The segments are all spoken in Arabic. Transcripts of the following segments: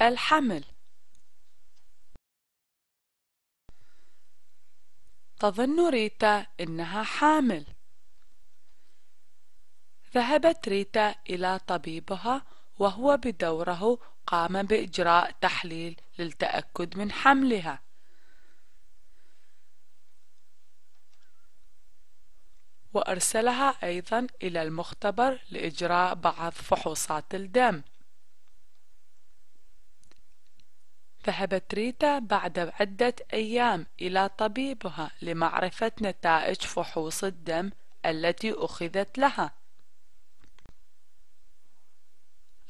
الحمل تظن ريتا إنها حامل ذهبت ريتا إلى طبيبها وهو بدوره قام بإجراء تحليل للتأكد من حملها وأرسلها أيضا إلى المختبر لإجراء بعض فحوصات الدم ذهبت ريتا بعد عدة أيام إلى طبيبها لمعرفة نتائج فحوص الدم التي أخذت لها.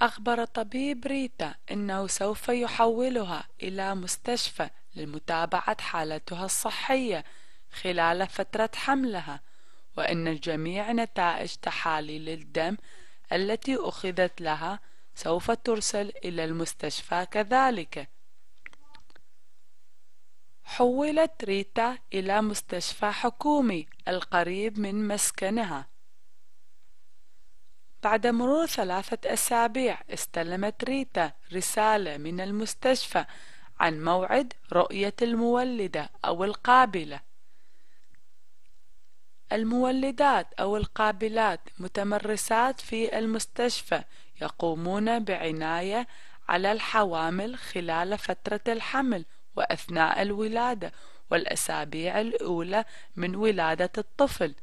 أخبر طبيب ريتا أنه سوف يحولها إلى مستشفى لمتابعة حالتها الصحية خلال فترة حملها، وأن جميع نتائج تحاليل الدم التي أخذت لها سوف ترسل إلى المستشفى كذلك. حولت ريتا إلى مستشفى حكومي القريب من مسكنها بعد مرور ثلاثة أسابيع استلمت ريتا رسالة من المستشفى عن موعد رؤية المولدة أو القابلة المولدات أو القابلات متمرسات في المستشفى يقومون بعناية على الحوامل خلال فترة الحمل وأثناء الولادة والأسابيع الأولى من ولادة الطفل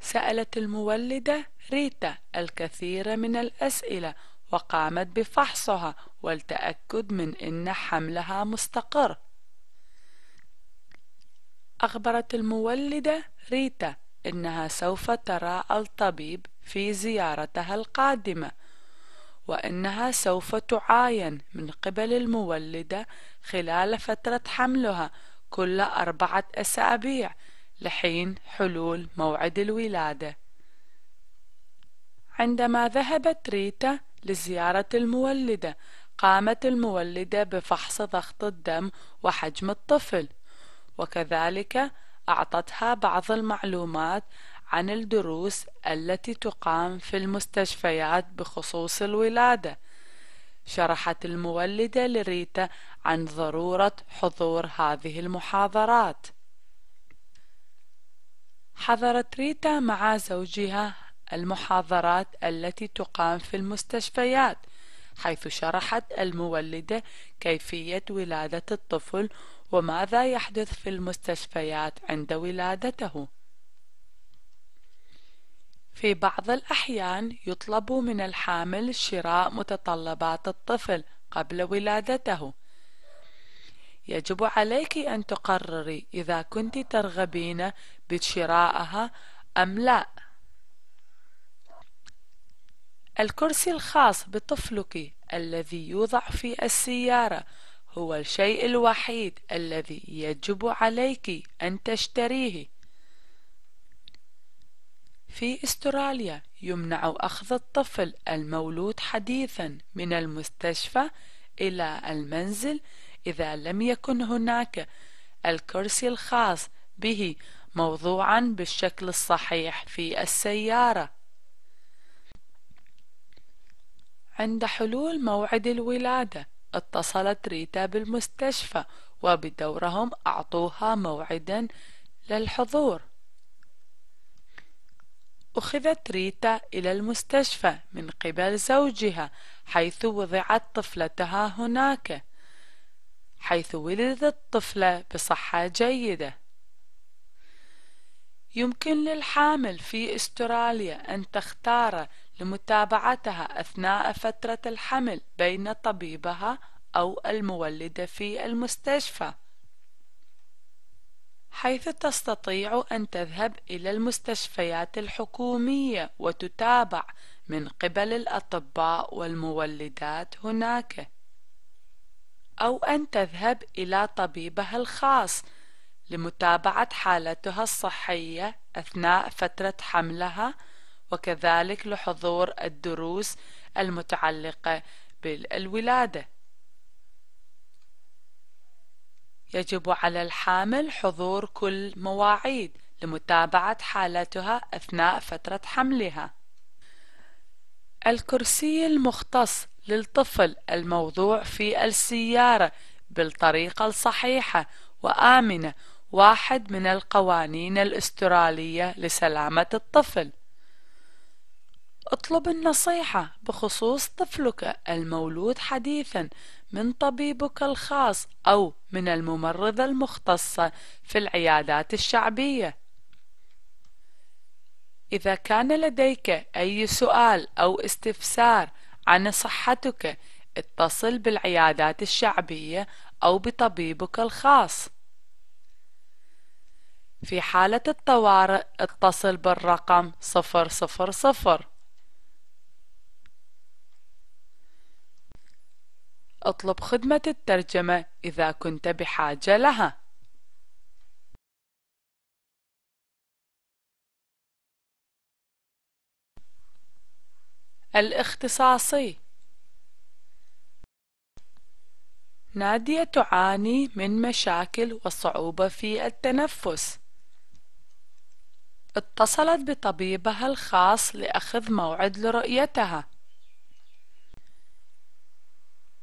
سألت المولدة ريتا الكثير من الأسئلة وقامت بفحصها والتأكد من أن حملها مستقر أخبرت المولدة ريتا أنها سوف ترى الطبيب في زيارتها القادمة وأنها سوف تعاين من قبل المولدة خلال فترة حملها كل أربعة أسابيع لحين حلول موعد الولادة عندما ذهبت ريتا لزيارة المولدة قامت المولدة بفحص ضغط الدم وحجم الطفل وكذلك أعطتها بعض المعلومات عن الدروس التي تقام في المستشفيات بخصوص الولادة شرحت المولدة لريتا عن ضرورة حضور هذه المحاضرات حضرت ريتا مع زوجها المحاضرات التي تقام في المستشفيات حيث شرحت المولدة كيفية ولادة الطفل وماذا يحدث في المستشفيات عند ولادته في بعض الأحيان يطلب من الحامل شراء متطلبات الطفل قبل ولادته يجب عليك أن تقرري إذا كنت ترغبين بشرائها أم لا الكرسي الخاص بطفلك الذي يوضع في السيارة هو الشيء الوحيد الذي يجب عليك أن تشتريه في استراليا يمنع أخذ الطفل المولود حديثا من المستشفى إلى المنزل إذا لم يكن هناك الكرسي الخاص به موضوعا بالشكل الصحيح في السيارة عند حلول موعد الولادة اتصلت ريتا بالمستشفى وبدورهم أعطوها موعدا للحضور أخذت ريتا إلى المستشفى من قبل زوجها حيث وضعت طفلتها هناك حيث ولدت الطفلة بصحة جيدة يمكن للحامل في استراليا أن تختار لمتابعتها أثناء فترة الحمل بين طبيبها أو المولدة في المستشفى حيث تستطيع أن تذهب إلى المستشفيات الحكومية وتتابع من قبل الأطباء والمولدات هناك أو أن تذهب إلى طبيبها الخاص لمتابعة حالتها الصحية أثناء فترة حملها وكذلك لحضور الدروس المتعلقة بالولادة يجب على الحامل حضور كل مواعيد لمتابعة حالتها أثناء فترة حملها. الكرسي المختص للطفل الموضوع في السيارة بالطريقة الصحيحة وآمنة واحد من القوانين الأسترالية لسلامة الطفل. اطلب النصيحة بخصوص طفلك المولود حديثا من طبيبك الخاص أو من الممرضة المختصة في العيادات الشعبية. إذا كان لديك أي سؤال أو استفسار عن صحتك اتصل بالعيادات الشعبية أو بطبيبك الخاص. في حالة الطوارئ اتصل بالرقم 000 اطلب خدمة الترجمة إذا كنت بحاجة لها. الاختصاصي نادية تعاني من مشاكل وصعوبة في التنفس. اتصلت بطبيبها الخاص لأخذ موعد لرؤيتها.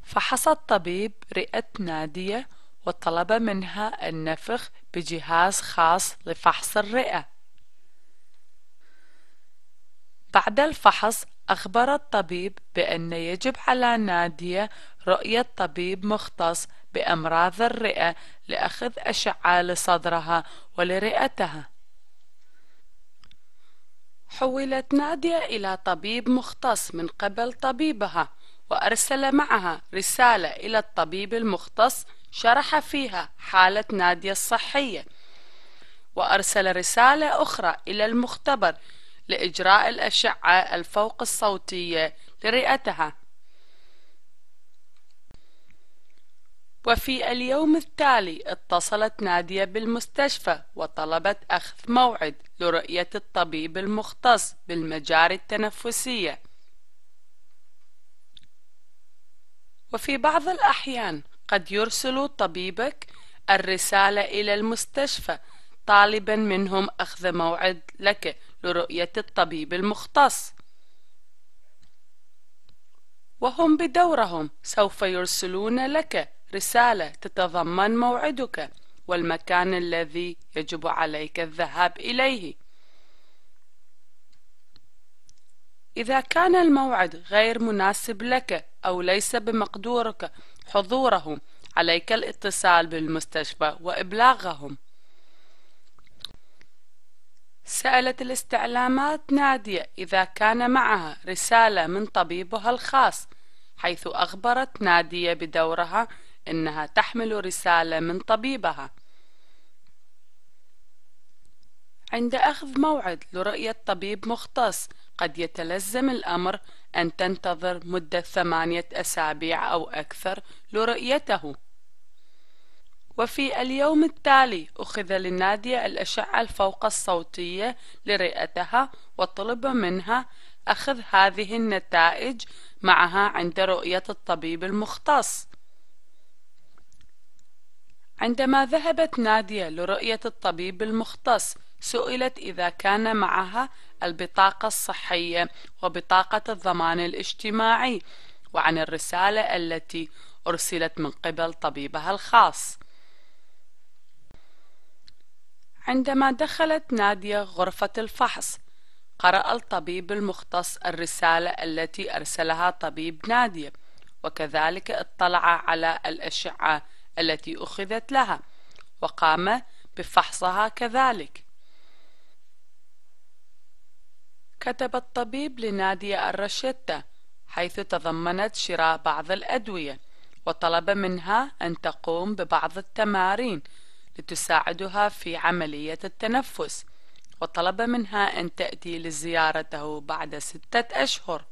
فحص الطبيب رئة نادية وطلب منها النفخ بجهاز خاص لفحص الرئة بعد الفحص أخبر الطبيب بأن يجب على نادية رؤية طبيب مختص بأمراض الرئة لأخذ أشعة لصدرها ولرئتها حولت نادية إلى طبيب مختص من قبل طبيبها وأرسل معها رسالة إلى الطبيب المختص شرح فيها حالة نادية الصحية وأرسل رسالة أخرى إلى المختبر لإجراء الأشعة الفوق الصوتية لرئتها وفي اليوم التالي اتصلت نادية بالمستشفى وطلبت أخذ موعد لرؤية الطبيب المختص بالمجاري التنفسية وفي بعض الأحيان قد يرسل طبيبك الرسالة إلى المستشفى طالبا منهم أخذ موعد لك لرؤية الطبيب المختص وهم بدورهم سوف يرسلون لك رسالة تتضمن موعدك والمكان الذي يجب عليك الذهاب إليه إذا كان الموعد غير مناسب لك أو ليس بمقدورك حضورهم عليك الاتصال بالمستشفى وإبلاغهم سألت الاستعلامات نادية إذا كان معها رسالة من طبيبها الخاص حيث أخبرت نادية بدورها إنها تحمل رسالة من طبيبها عند أخذ موعد لرؤية طبيب مختص قد يتلزم الأمر أن تنتظر مدة ثمانية أسابيع أو أكثر لرؤيته وفي اليوم التالي أخذ لنادية الأشعة الفوق الصوتية لرئتها وطلب منها أخذ هذه النتائج معها عند رؤية الطبيب المختص عندما ذهبت نادية لرؤية الطبيب المختص سئلت إذا كان معها البطاقة الصحية وبطاقة الضمان الاجتماعي وعن الرسالة التي أرسلت من قبل طبيبها الخاص عندما دخلت نادية غرفة الفحص قرأ الطبيب المختص الرسالة التي أرسلها طبيب نادية وكذلك اطلع على الأشعة التي أخذت لها وقام بفحصها كذلك كتب الطبيب لنادية الرشيدة حيث تضمنت شراء بعض الأدوية وطلب منها أن تقوم ببعض التمارين لتساعدها في عملية التنفس وطلب منها أن تأتي لزيارته بعد ستة أشهر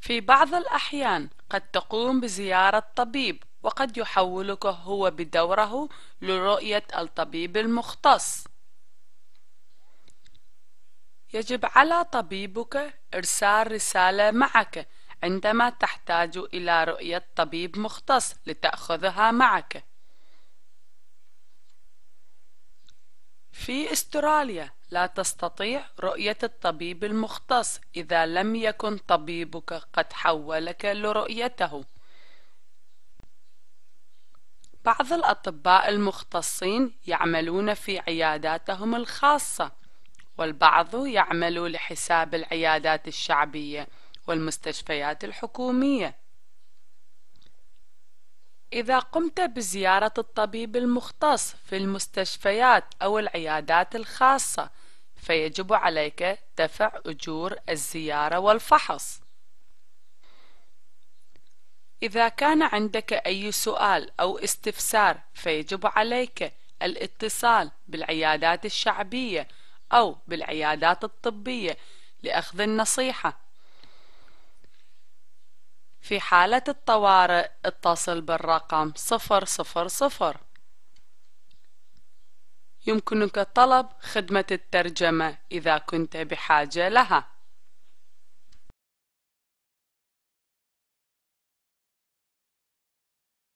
في بعض الأحيان قد تقوم بزيارة طبيب وقد يحولك هو بدوره لرؤية الطبيب المختص يجب على طبيبك إرسال رسالة معك عندما تحتاج إلى رؤية طبيب مختص لتأخذها معك. في استراليا لا تستطيع رؤية الطبيب المختص إذا لم يكن طبيبك قد حولك لرؤيته. بعض الأطباء المختصين يعملون في عياداتهم الخاصة والبعض يعمل لحساب العيادات الشعبية والمستشفيات الحكومية إذا قمت بزيارة الطبيب المختص في المستشفيات أو العيادات الخاصة فيجب عليك دفع أجور الزيارة والفحص إذا كان عندك أي سؤال أو استفسار فيجب عليك الاتصال بالعيادات الشعبية أو بالعيادات الطبية لأخذ النصيحة في حالة الطوارئ اتصل بالرقم 000 يمكنك طلب خدمة الترجمة إذا كنت بحاجة لها